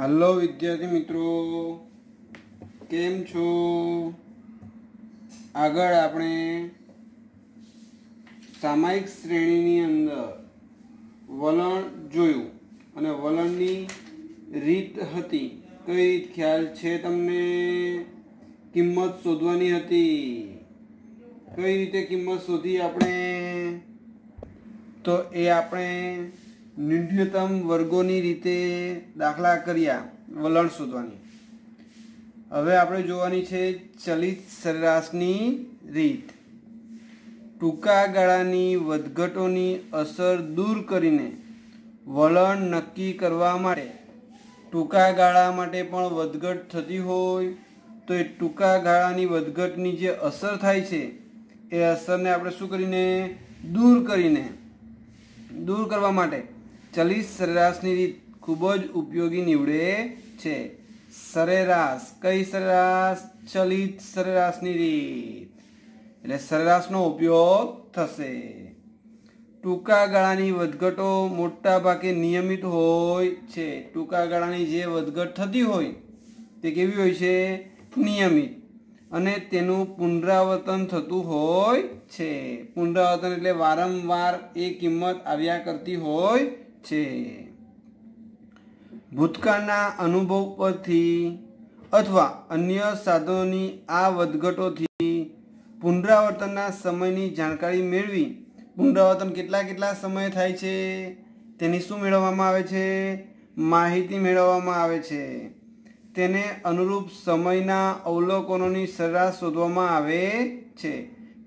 hello વિદ્યાર્થી મિત્રો કેમ છો આગળ આપણે સામાયિક શ્રેણીની અંદર વલણ જોયું અને વલણની રીત હતી કઈ ખ્યાલ છે તમને કિંમત શોધવાની હતી કઈ રીતે કિંમત શોધી આપણે તો એ આપણે ન્યૂનતમ વર્ગોની રીતે દાખલા કર્યા વલણ શોધવાની હવે આપણે જોવાની છે ચલિત સરેરાશની રીત ટૂંકા ગાળાની વધઘટોની અસર દૂર કરીને વલણ નક્કી કરવા માટે ટૂંકા ગાળા માટે પણ વધઘટ થતી હોય તો એ ટૂંકા ગાળાની વધઘટની જે અસર થાય છે એ અસરને આપણે શું કરીને દૂર કરીને દૂર કરવા માટે ચલિત સરેરાશની રીત ખૂબ જ ઉપયોગી નીવડે છે સરેરાશ કઈ સરેરાશ ચલિત સરેરાશની રીત એટલે સરેરાશનો ઉપયોગ થશે ટૂંકા ગાળાની વધઘટો મોટા ભાગે નિયમિત હોય છે ટૂંકા ગાળાની જે વધઘટ થતી હોય તે કેવી હોય છે નિયમિત અને તેનું પુનરાવર્તન થતું હોય છે પુનરાવર્તન એટલે વારંવાર એ કિંમત આવ્યા કરતી હોય છે ભૂતકાળના અનુભવ પરથી અથવા અન્ય સાધનોની આ વધઘટોથી પુનરાવર્તનના સમયની જાણકારી મેળવી પુનરાવર્તન કેટલા કેટલા સમય થાય છે તેની શું મેળવવામાં આવે છે માહિતી મેળવવામાં આવે છે તેને અનુરૂપ સમયના અવલોકનોની સરેરાશ શોધવામાં આવે છે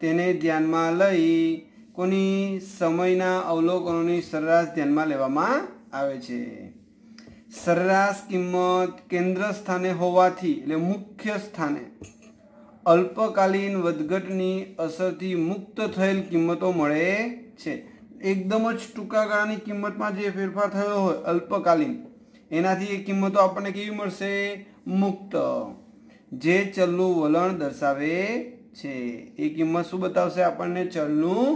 તેને ધ્યાનમાં લઈ કોની સમયના અવલોકનોની સરેરાશ ધ્યાનમાં લેવામાં આવે છે સરેરાશ કિંમત કેન્દ્ર સ્થાને હોવાથી એટલે મુખ્ય સ્થાને અલ્પકાલીન વધઘટની અસરથી મુક્ત થયેલ કિંમતો મળે છે એકદમ જ ટૂંકા ગાળાની કિંમતમાં જે ફેરફાર થયો હોય અલ્પકાલીન એનાથી એ કિંમતો આપણને કેવી મળશે મુક્ત જે ચલનું વલણ દર્શાવે છે એ કિંમત શું બતાવશે આપણને ચલનું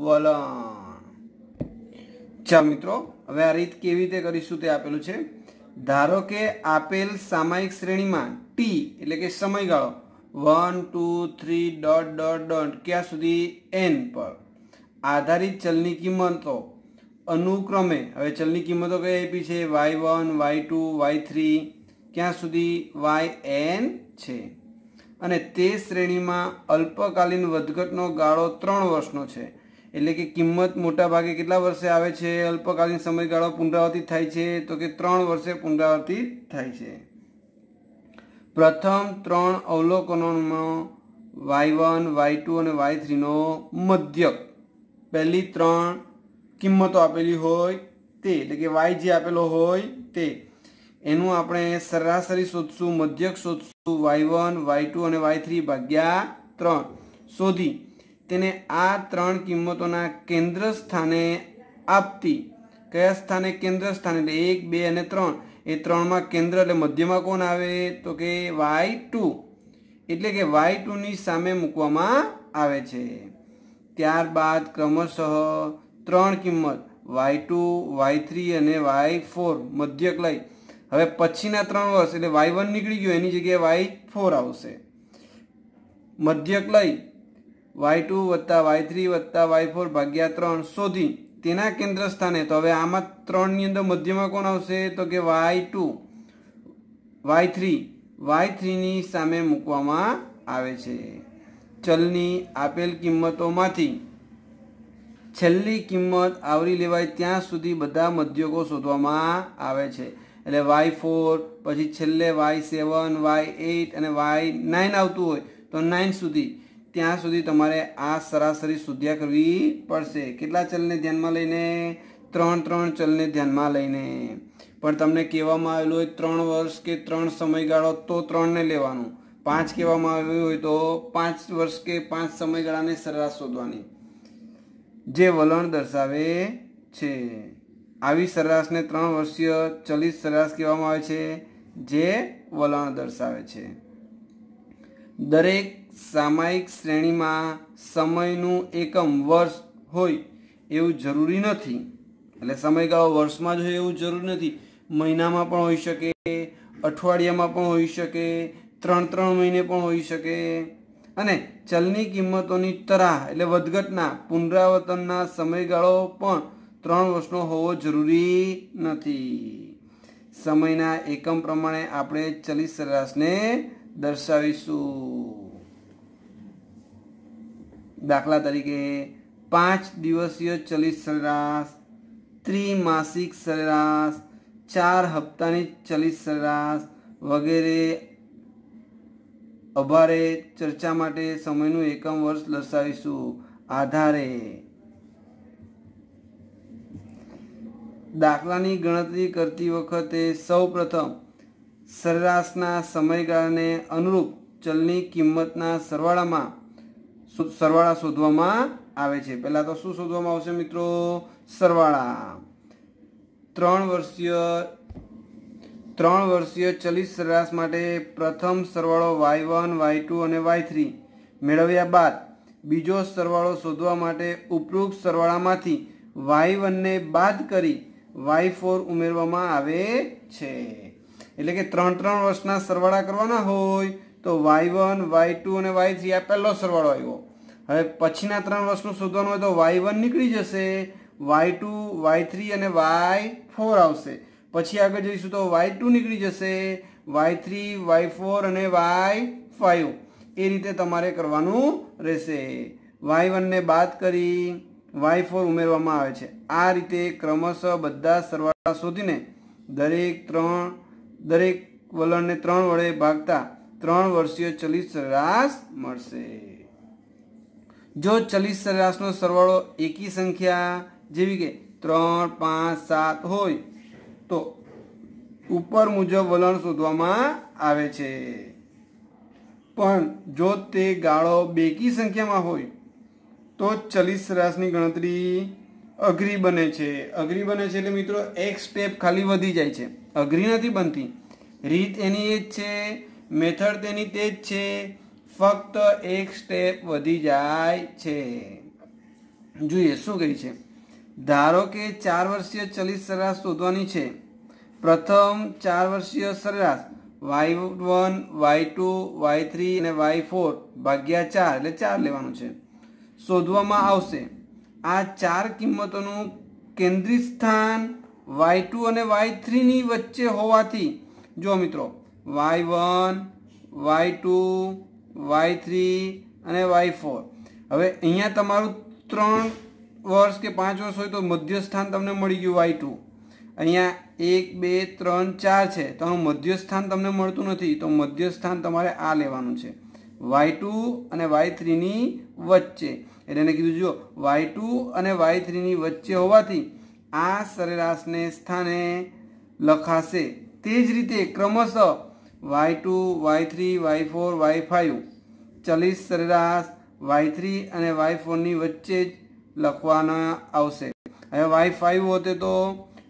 વલણ ચા મિત્રો હવે આ રીત કેવી રીતે કરીશું તે આપેલું છે ધારો કે આપેલ સામાયિક શ્રેણીમાં ટી એટલે કે સમયગાળો one two three dot dot dot ક્યાં સુધી એન પર આધારિત ચલની કિંમતો અનુક્રમે હવે ચલની કિંમતો કઈ આપી છે y one y two y three ક્યાં સુધી વાય એન છે અને તે શ્રેણીમાં અલ્પકાલીન વધઘટનો ગાળો ત્રણ વર્ષનો છે એટલે કે કિંમત મોટાભાગે કેટલા વર્ષે આવે છે અલ્પકાલીન સમયગાળો પુનરાવર્તિત થાય છે તો કે ત્રણ વર્ષે પુનરાવર્તિત થાય છે પ્રથમ ત્રણ અવલોકનોમાં વાય વન વાય ટુ અને વાય થ્રીનો મધ્યક પહેલી ત્રણ કિંમતો આપેલી હોય તે એટલે કે વાય જે આપેલો હોય તે એનું આપણે સરાસરી શોધશું મધ્યક શોધશું વાય વન વાય ટુ અને વાય થ્રી ભાગ્યા ત્રણ શોધી તેને આ ત્રણ કિંમતોના કેન્દ્ર સ્થાને આપતી કયા સ્થાને કેન્દ્ર સ્થાને એટલે એક બે અને ત્રણ એ ત્રણમાં કેન્દ્ર એટલે મધ્યમાં કોણ આવે તો કે વાય ટુ એટલે કે વાય ટુની સામે મૂકવામાં આવે છે ત્યારબાદ ક્રમશઃ ત્રણ કિંમત વાય ટુ વાય થ્રી અને વાય ફોર મધ્યક લઈ હવે પછીના ત્રણ વર્ષ એટલે વાય વન નીકળી ગયો એની જગ્યાએ વાય ફોર આવશે મધ્યક લઈ વાય ટુ વત્તા વાય થ્રી વત્તા વાય ફોર ભાગ્યા ત્રણ શોધી તેના કેન્દ્ર સ્થાને તો હવે આમાં ત્રણની અંદર મધ્યમાં કોણ આવશે તો કે y two y three y થ્રીની સામે મૂકવામાં આવે છે ચલની આપેલ કિંમતોમાંથી છેલ્લી કિંમત આવરી લેવાય ત્યાં સુધી બધા મધ્યકો શોધવામાં આવે છે એટલે વાય ફોર પછી છેલ્લે વાય સેવન વાય એઇટ અને વાય નાઇન આવતું હોય તો નાઇન સુધી ત્યાં સુધી તમારે આ સરાસરી સુધ્યા કરવી પડશે કેટલા ચલને ધ્યાનમાં લઈને ત્રણ ત્રણ ચલને ધ્યાનમાં લઈને પણ તમને કહેવામાં આવેલું હોય ત્રણ વર્ષ કે ત્રણ સમયગાળો તો ત્રણને લેવાનું પાંચ કહેવામાં આવ્યું હોય તો પાંચ વર્ષ કે પાંચ સમયગાળાને સરેરાશ શોધવાની જે વલણ દર્શાવે છે આવી સરેરાશને ત્રણ વર્ષીય ચલિત સરેરાશ કહેવામાં આવે છે જે વલણ દર્શાવે છે દરેક સામાયિક શ્રેણીમાં સમયનું એકમ વર્ષ હોય એવું જરૂરી નથી એટલે સમયગાળો વર્ષમાં જ હોય એવું જરૂરી નથી મહિનામાં પણ હોઈ શકે અઠવાડિયામાં પણ હોઈ શકે ત્રણ ત્રણ મહિને પણ હોઈ શકે અને ચલની કિંમતોની તરાહ એટલે વધઘટના પુનરાવર્તનના સમયગાળો પણ ત્રણ વર્ષનો હોવો જરૂરી નથી સમયના એકમ પ્રમાણે આપણે ચલિત સરેરાશને દર્શાવીશું દાખલા તરીકે પાંચ દિવસીય ચલિત સરેરાશ ત્રિમાસિક સરેરાશ ચાર હપ્તાની ચલિત સરેરાશ વગેરે અભારે ચર્ચા માટે સમયનું એકમ વર્ષ દર્શાવીશું આધારે દાખલાની ગણતરી કરતી વખતે સૌપ્રથમ સરેરાશના સમયગાળાને અનુરૂપ ચલની કિંમતના સરવાળામાં સરવાળા શોધવામાં આવે છે પહેલાં તો શું શોધવામાં આવશે મિત્રો સરવાળા ત્રણ વર્ષીય ત્રણ વર્ષીય ચલિત સરેરાશ માટે પ્રથમ સરવાળો વાય વન વાય ટુ અને વાય થ્રી મેળવ્યા બાદ બીજો સરવાળો શોધવા માટે ઉપરોક્ત સરવાળામાંથી વાય વનને બાદ કરી વાય ફોર ઉમેરવામાં આવે છે એટલે કે ત્રણ ત્રણ વર્ષના સરવાળા કરવાના હોય તો વાય વન વાય ટુ અને વાય થ્રી આ પહેલો સરવાળો આવ્યો હવે પછીના ત્રણ વર્ષનું શોધવાનું હોય તો વાય વન નીકળી જશે વાય ટુ વાય થ્રી અને વાય ફોર આવશે પછી આગળ જઈશું તો વાય ટુ નીકળી જશે વાય થ્રી વાય ફોર અને વાય ફાઇવ એ રીતે તમારે કરવાનું રહેશે વાય વનને બાદ કરી વાય ફોર ઉમેરવામાં આવે છે આ રીતે ક્રમશઃ બધા સરવાળા શોધીને દરેક ત્રણ દરેક વલણને ત્રણ વડે ભાગતા ત્રણ વર્ષીય ચલિત સરેરાશ મળશે જો ચલિત સરેરાશનો સરવાળો એકી સંખ્યા જેવી કે ત્રણ પાંચ સાત હોય તો ઉપર મુજબ વલણ શોધવામાં આવે છે પણ જો તે ગાળો બેકી સંખ્યામાં હોય તો ચલિત સરેરાશની ગણતરી અઘરી બને છે અઘરી બને છે એટલે મિત્રો એક સ્ટેપ ખાલી વધી જાય છે અઘરી નથી બનતી રીત એની એ જ છે મેથડ તેની તે જ છે ફક્ત એક સ્ટેપ વધી જાય છે જોઈએ શું કહી છે ધારો કે ચાર વર્ષીય ચલિત સરેરાશ શોધવાની છે પ્રથમ ચાર વર્ષીય સરેરાશ y one y two y three અને વાય ફોર ભાગ્યા ચાર એટલે ચાર લેવાનું છે શોધવામાં આવશે આ ચાર કિંમતોનું કેન્દ્રિત સ્થાન વાય ટુ અને વાય થ્રીની વચ્ચે હોવાથી જો મિત્રો y one y two y three અને વાય ફોર હવે અહીંયા તમારું ત્રણ વર્ષ કે પાંચ વર્ષ હોય તો મધ્યસ્થાન તમને મળી ગયું વાય ટુ અહીંયા એક બે ત્રણ ચાર છે તો મધ્યસ્થાન તમને મળતું નથી તો મધ્યસ્થાન તમારે આ લેવાનું છે વાય ટુ અને વાય થ્રીની વચ્ચે એટલે એને કીધું જુઓ વાય ટુ અને વાય થ્રીની વચ્ચે હોવાથી આ સરેરાશને સ્થાને લખાશે તે જ રીતે ક્રમશઃ y two y three y four y five ચલીસ સરેરાશ વાય થ્રી અને વાય ફોરની વચ્ચે જ લખવાના આવશે હવે વાય ફાઇવ હોતે તો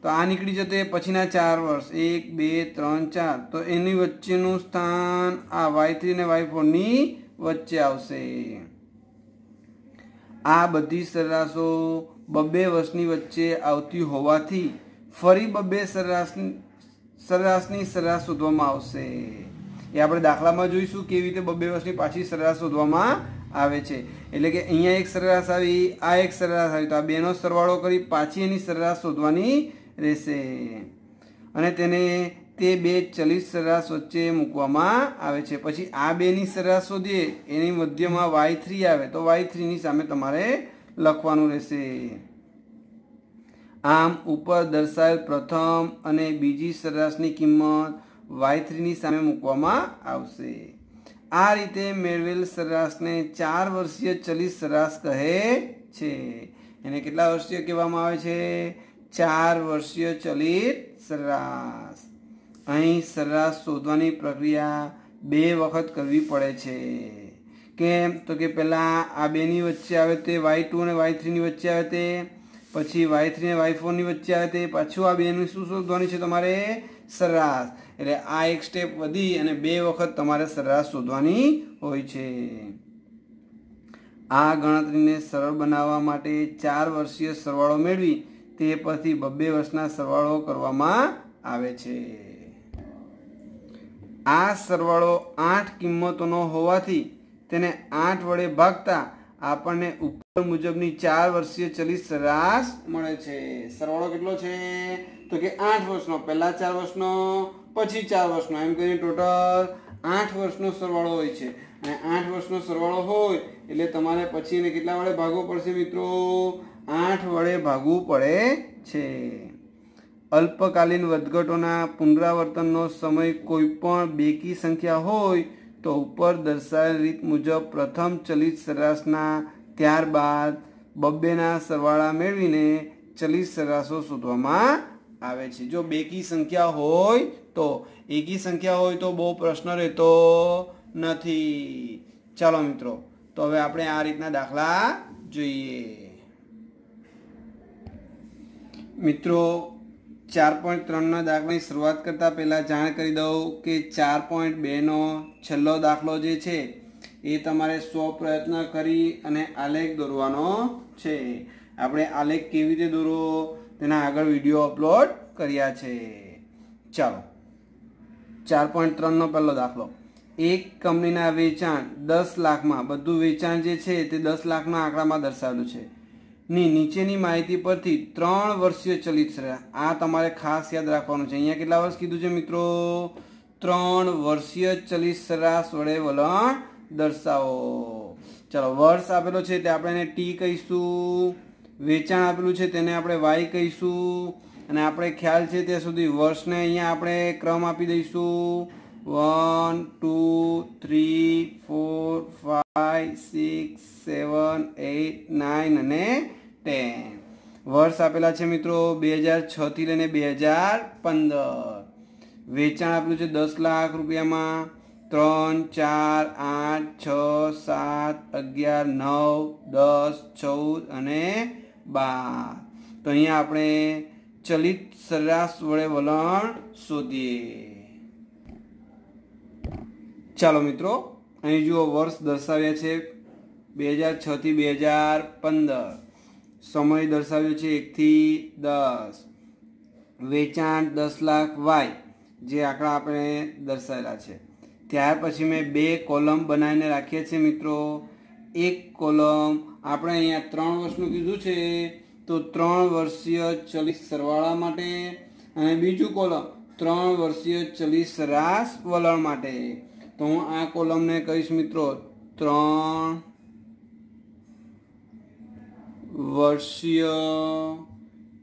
તો આ નીકળી જતે પછીના ચાર વર્ષ એક બે ત્રણ ચાર તો એની વચ્ચેનું સ્થાન આ વાય થ્રી અને વાય ફોરની વચ્ચે આવશે આ બધી સરેરાશો બબ્બે વર્ષની વચ્ચે આવતી હોવાથી ફરી બબ્બે સરેરાશની સરેરાશની સરેરાશ શોધવામાં આવશે એ આપણે દાખલામાં જોઈશું કેવી રીતે બબે વર્ષની પાછી સરેરાશ શોધવામાં આવે છે એટલે કે અહીંયા એક સરેરાશ આવી આ એક સરેરાશ આવી તો આ બેનો સરવાળો કરી પાછી એની સરેરાશ શોધવાની રહેશે અને તેને તે બે ચલિત સરેરાશ વચ્ચે મૂકવામાં આવે છે પછી આ બેની સરેરાશ શોધીએ એની મધ્યમાં વાય થ્રી આવે તો વાય થ્રીની સામે તમારે લખવાનું રહેશે આમ ઉપર દર્શાવેલ પ્રથમ અને બીજી સરેરાશની કિંમત વાય થ્રીની સામે મૂકવામાં આવશે આ રીતે મેળવેલ સરેરાશને ચાર વર્ષીય ચલિત સરેરાશ કહે છે એને કેટલા વર્ષીય કહેવામાં આવે છે ચાર વર્ષીય ચલિત સરેરાશ અહીં સરેરાશ શોધવાની પ્રક્રિયા બે વખત કરવી પડે છે કેમ તો કે પહેલાં આ બેની વચ્ચે આવે તે વાય ટુ અને વાય થ્રીની વચ્ચે આવે તે પછી વાય થ્રી અને વાય ફોરની વચ્ચે આવે તે પાછું આ બેનું શું શોધવાની છે તમારે સરેરાશ એટલે આ એક સ્ટેપ વધી અને બે વખત તમારે સરેરાશ શોધવાની હોય છે આ ગણતરીને સરળ બનાવવા માટે ચાર વર્ષીય સરવાળો મેળવી તે પરથી બબ્બે વર્ષના સરવાળો કરવામાં આવે છે આ સરવાળો આઠ કિંમતોનો હોવાથી તેને આઠ વડે ભાગતા આપણને ઉપર મુજબની ચાર વર્ષીય ચલિત સરાશ મળે છે સરવાળો કેટલો છે તો કે આઠ વર્ષનો પહેલા ચાર વર્ષનો પછી ચાર વર્ષનો એમ કરીને ટોટલ આઠ વર્ષનો સરવાળો હોય છે અને આઠ વર્ષનો સરવાળો હોય એટલે તમારે પછી એને કેટલા વડે ભાગવું પડશે મિત્રો આઠ વડે ભાગવું પડે છે અલ્પકાલીન વધઘટોના પુનરાવર્તનનો સમય કોઈ પણ બેકી સંખ્યા હોય તો ઉપર દર્શાવેલ રીત મુજબ પ્રથમ ચલિત સરાસના ત્યારબાદ બબ્બેના સરવાળા મેળવીને ચલિત સરાસો શોધવામાં આવે છે જો બેકી સંખ્યા હોય તો એકી સંખ્યા હોય તો બહુ પ્રશ્ન રહેતો નથી ચાલો મિત્રો તો હવે આપણે આ રીતના દાખલા જોઈએ મિત્રો ચાર પોઈન્ટ ત્રણના દાખલાની શરૂઆત કરતાં પહેલાં જાણ કરી દઉં કે ચાર પોઈન્ટ બેનો છેલ્લો દાખલો જે છે એ તમારે સો પ્રયત્ન કરી અને આલેખ દોરવાનો છે આપણે આલેખ કેવી રીતે દોરવો તેના આગળ વિડીયો અપલોડ કર્યા છે ચાલો ચાર પોઈન્ટ ત્રણનો પહેલો દાખલો એક કંપનીના વેચાણ દસ લાખમાં બધું વેચાણ જે છે તે દસ લાખના આંકડામાં દર્શાવેલું છે ની નીચેની માહિતી પરથી ત્રણ વર્ષીય ચલિત સરેરાશ આ તમારે ખાસ યાદ રાખવાનું છે અહીંયા કેટલા વર્ષ કીધું છે મિત્રો ત્રણ વર્ષીય ચલિત સરેરાશ વડે વલણ દર્શાવો ચલો વર્ષ આપેલો છે તે આપણે એને ટી કહીશું વેચાણ આપેલું છે તેને આપણે વાય કહીશું અને આપણે ખ્યાલ છે ત્યાં સુધી વર્ષને અહીંયા આપણે ક્રમ આપી દઈશું one two three four five six seven eight nine અને ટેન વર્ષ આપેલા છે મિત્રો બે હજાર છથી લઈને બે હજાર પંદર વેચાણ આપેલું છે દસ લાખ રૂપિયામાં ત્રણ ચાર આઠ છ સાત અગિયાર નવ દસ ચૌદ અને બાર તો અહીંયા આપણે ચલિત સરેરાશ વડે વલણ શોધીએ ચાલો મિત્રો અહીં જુઓ વર્ષ દર્શાવ્યા છે બે હજાર છથી બે હજાર પંદર સમય દર્શાવ્યો છે એકથી દસ વેચાણ દસ લાખ વાય જે આંકડા આપણે દર્શાવેલા છે ત્યાર પછી મેં બે કોલમ બનાવીને રાખીએ છીએ મિત્રો એક કોલમ આપણે અહીંયા ત્રણ વર્ષનું કીધું છે તો ત્રણ વર્ષીય ચલિત સરવાળા માટે અને બીજું કોલમ ત્રણ વર્ષીય ચલિત સરાસ વલણ માટે તો હું આ કોલમને કહીશ મિત્રો ત્રણ વર્ષીય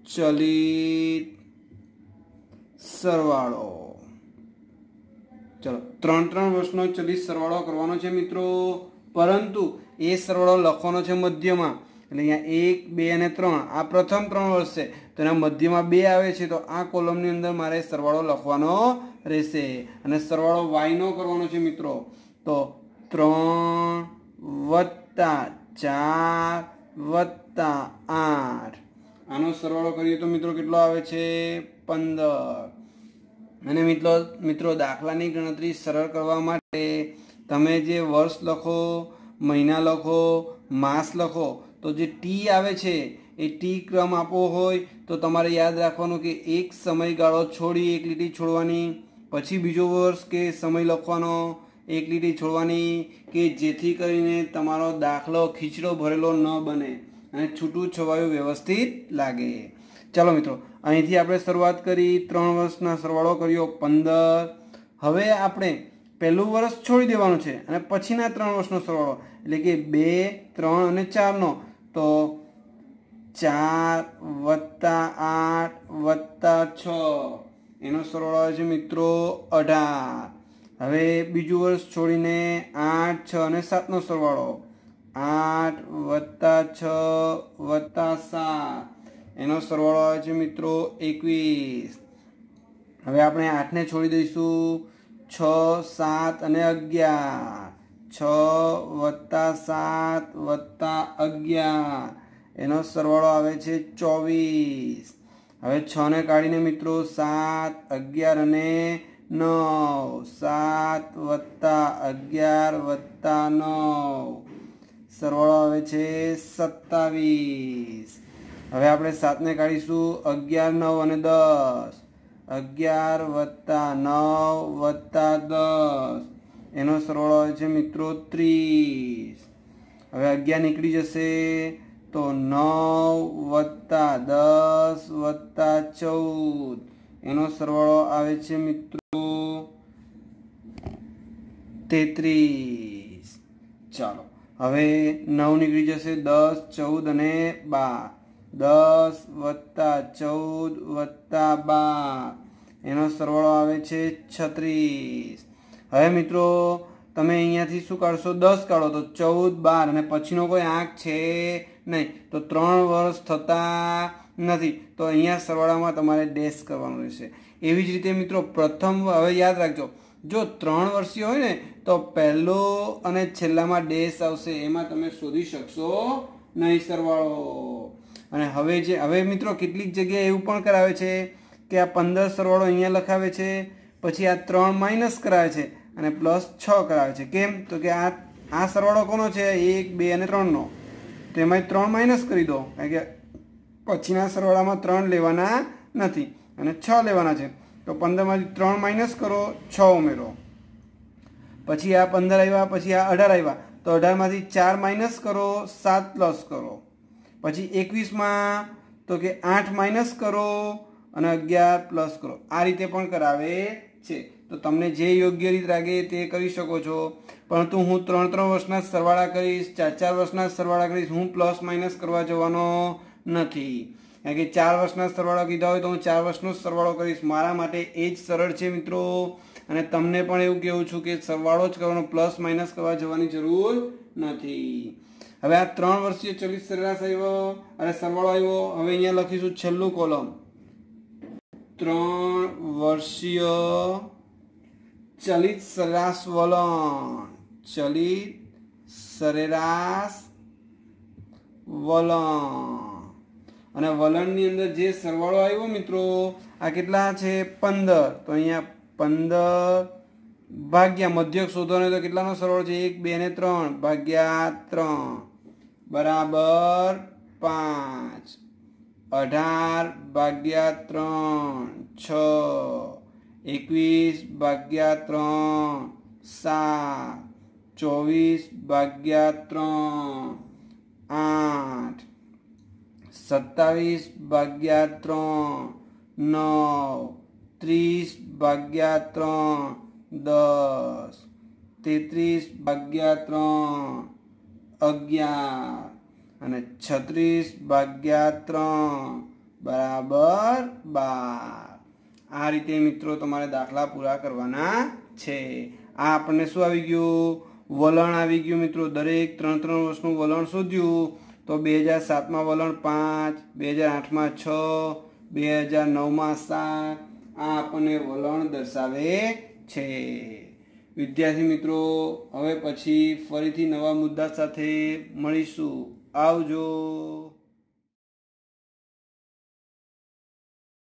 ચલિત સરવાળો ચલો ત્રણ ત્રણ વર્ષનો ચલિત સરવાળો કરવાનો છે મિત્રો પરંતુ એ સરવાળો લખવાનો છે મધ્યમાં એટલે અહીંયા એક બે અને ત્રણ આ પ્રથમ ત્રણ વર્ષ છે તો એના મધ્યમાં બે આવે છે તો આ કોલમની અંદર મારે સરવાળો લખવાનો રહેશે અને સરવાળો વાયનો કરવાનો છે મિત્રો તો ત્રણ વત્તા ચાર વત્તા આઠ આનો સરવાળો કરીએ તો મિત્રો કેટલો આવે છે પંદર અને મિત્રો મિત્રો દાખલાની ગણતરી સરળ કરવા માટે તમે જે વર્ષ લખો મહિના લખો માસ લખો તો જે ટી આવે છે એ ટી ક્રમ આપવો હોય તો તમારે યાદ રાખવાનું કે એક સમયગાળો છોડી એક લીટી છોડવાની પછી બીજો વર્ષ કે સમય લખવાનો એક લીટી છોડવાની કે જેથી કરીને તમારો દાખલો ખીચડો ભરેલો ન બને અને છૂટું છવાયું વ્યવસ્થિત લાગે ચાલો મિત્રો અહીંથી આપણે શરૂઆત કરી ત્રણ વર્ષના સરવાળો કર્યો પંદર હવે આપણે પહેલું વર્ષ છોડી દેવાનું છે અને પછીના ત્રણ વર્ષનો સરવાળો એટલે કે બે ત્રણ અને ચારનો તો ચાર વત્તા આઠ વત્તા છ એનો સરવાળો આવે છે મિત્રો અઢાર હવે બીજું વર્ષ છોડીને આઠ છ અને સાતનો સરવાળો આઠ વત્તા છ વત્તા સાત એનો સરવાળો આવે છે મિત્રો એકવીસ હવે આપણે આઠને છોડી દઈશું છ સાત અને અગિયાર છ વત્તા સાત વત્તા અગિયાર એનો સરવાળો આવે છે ચોવીસ હવે છને કાઢીને મિત્રો સાત અગિયાર અને નવ સાત વત્તા અગિયાર વત્તા નવ સરવાળો આવે છે સત્તાવીસ હવે આપણે સાતને કાઢીશું અગિયાર નવ અને દસ અગિયાર વત્તા નવ વત્તા દસ એનો સરવાળો આવે છે મિત્રો ત્રીસ હવે અગિયાર નીકળી જશે તો નવ વત્તા દસ વત્તા ચૌદ એનો સરવાળો આવે છે મિત્રો તેત્રીસ ચાલો હવે નવ નીકળી જશે દસ ચૌદ અને બાર દસ વત્તા ચૌદ વત્તા બાર એનો સરવાળો આવે છે છત્રીસ હવે મિત્રો તમે અહીંયાથી શું કાઢશો દસ કાઢો તો ચૌદ બાર અને પછીનો કોઈ આંક છે નહીં તો ત્રણ વર્ષ થતા નથી તો અહીંયા સરવાળામાં તમારે ડેશ કરવાનું રહેશે એવી જ રીતે મિત્રો પ્રથમ હવે યાદ રાખજો જો ત્રણ વર્ષીય હોય ને તો પહેલો અને છેલ્લામાં ડેશ આવશે એમાં તમે શોધી શકશો નહીં સરવાળો અને હવે જે હવે મિત્રો કેટલીક જગ્યાએ એવું પણ કરાવે છે કે આ પંદર સરવાળો અહીંયા લખાવે છે પછી આ ત્રણ માઇનસ કરાવે છે અને પ્લસ છ કરાવે છે કેમ તો કે આ આ સરવાળો કોનો છે એક બે અને ત્રણનો તો એમાં ત્રણ માઇનસ કરી દો કારણ કે પછીના સરવાળામાં ત્રણ લેવાના નથી અને છ લેવાના છે તો પંદરમાંથી ત્રણ માઇનસ કરો છ ઉમેરો પછી આ પંદર આવ્યા પછી આ અઢાર આવ્યા તો અઢારમાંથી ચાર માઇનસ કરો સાત પ્લસ કરો પછી એકવીસમાં તો કે આઠ માઇનસ કરો અને અગિયાર પ્લસ કરો આ રીતે પણ કરાવે છે તો તમને જે યોગ્ય રીત લાગે તે કરી શકો છો પરંતુ હું ત્રણ ત્રણ વર્ષના સરવાળા કરીશ ચાર ચાર વર્ષના સરવાળા કરીશ હું પ્લસ માઇનસ કરવા જવાનો નથી કારણ કે ચાર વર્ષના સરવાળો કીધા હોય તો હું ચાર વર્ષનો જ સરવાળો કરીશ મારા માટે એ જ સરળ છે મિત્રો અને તમને પણ એવું કહેવું છું કે સરવાળો જ કરવાનો પ્લસ માઇનસ કરવા જવાની જરૂર નથી હવે આ ત્રણ વર્ષીય ચોવીસ સરેરાશ આવ્યો અને સરવાળો આવ્યો હવે અહીંયા લખીશું છેલ્લું કોલમ ત્રણ વર્ષીય ચલિત સરેરાશ વલણ ચલિત સરેરાશ વલણ અને વલણની અંદર જે સરવાળો આવ્યો મિત્રો આ કેટલા છે પંદર તો અહીંયા પંદર ભાગ્યા મધ્યક શોધવાનો તો કેટલાનો સરવાળો છે એક બે ને ત્રણ ભાગ્યા ત્રણ બરાબર પાંચ અઢાર ભાગ્યા ત્રણ છ એકવીસ ભાગ્યા ત્રણ સાત ચોવીસ ભાગ્યા ત્રણ આઠ સત્તાવીસ ભાગ્યા ત્રણ નવ ત્રીસ ભાગ્યા ત્રણ દસ તેત્રીસ ભાગ્યા ત્રણ અગિયાર અને છત્રીસ ભાગ્યા ત્રણ બરાબર બાર આ રીતે મિત્રો તમારે દાખલા પૂરા કરવાના છે આ આપણને શું આવી ગયું વલણ આવી ગયું મિત્રો દરેક ત્રણ ત્રણ વર્ષનું વલણ શોધ્યું તો બે હજાર સાતમાં વલણ પાંચ બે હજાર આઠમાં છ બે હજાર નવમાં સાત આ આપણને વલણ દર્શાવે છે વિદ્યાર્થી મિત્રો હવે પછી ફરીથી નવા મુદ્દા સાથે મળીશું આવજો